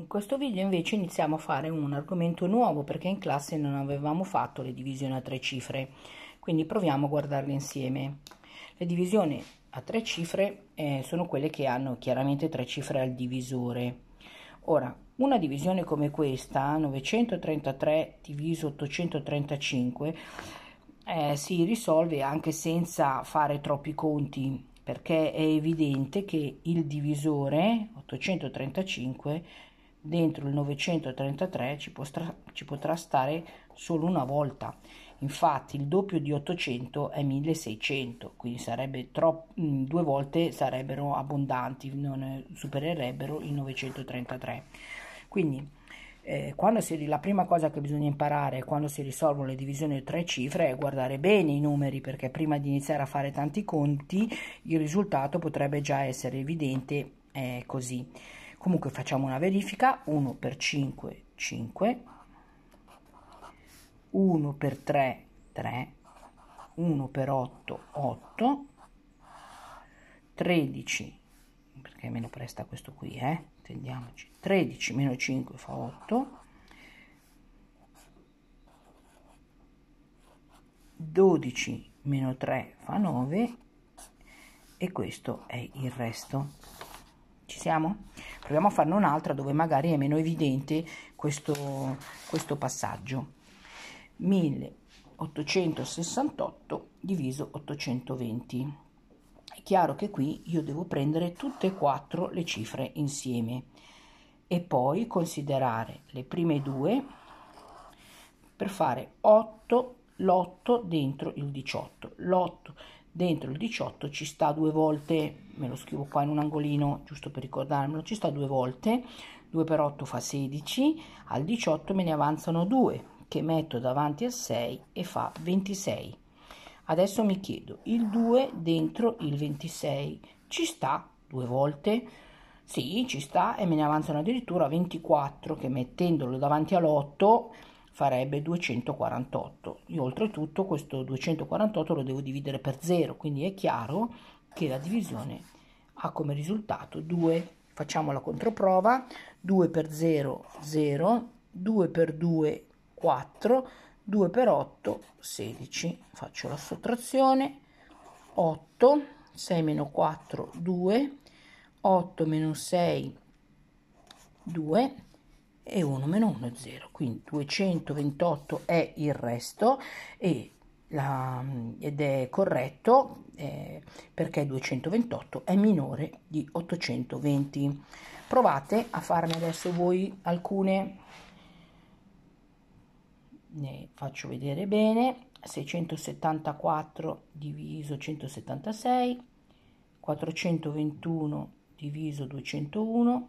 In questo video invece iniziamo a fare un argomento nuovo perché in classe non avevamo fatto le divisioni a tre cifre, quindi proviamo a guardarle insieme. Le divisioni a tre cifre eh, sono quelle che hanno chiaramente tre cifre al divisore. Ora, una divisione come questa, 933 diviso 835, eh, si risolve anche senza fare troppi conti perché è evidente che il divisore 835 dentro il 933 ci, stra- ci potrà stare solo una volta. Infatti il doppio di 800 è 1600, quindi sarebbe tro- mm, due volte sarebbero abbondanti, non supererebbero il 933. Quindi eh, si, la prima cosa che bisogna imparare quando si risolvono le divisioni di tre cifre è guardare bene i numeri perché prima di iniziare a fare tanti conti il risultato potrebbe già essere evidente eh, così. Comunque facciamo una verifica, 1 per 5, 5, 1 per 3, 3, 1 per 8, 8, 13, perché me presta questo qui, eh? Tendiamoci. 13 meno 5 fa 8, 12 meno 3 fa 9 e questo è il resto. Ci siamo? Proviamo a farne un'altra dove magari è meno evidente questo, questo passaggio. 1868 diviso 820. È chiaro che qui io devo prendere tutte e quattro le cifre insieme e poi considerare le prime due per fare 8 l'8 dentro il 18. L'8 dentro il 18 ci sta due volte, me lo scrivo qua in un angolino giusto per ricordarmelo, ci sta due volte, 2 per 8 fa 16, al 18 me ne avanzano 2 che metto davanti al 6 e fa 26. Adesso mi chiedo, il 2 dentro il 26 ci sta due volte? Sì, ci sta e me ne avanzano addirittura 24 che mettendolo davanti all'8 farebbe 248. Io oltretutto questo 248 lo devo dividere per 0, quindi è chiaro che la divisione ha come risultato 2. Facciamo la controprova, 2 per 0, 0, 2 per 2, 4, 2 per 8, 16. Faccio la sottrazione, 8, 6 meno 4, 2, 8 meno 6, 2, e 1 meno 1 è 0, quindi 228 è il resto e la, ed è corretto eh, perché 228 è minore di 820. Provate a farne adesso voi alcune, ne faccio vedere bene, 674 diviso 176, 421 diviso 201,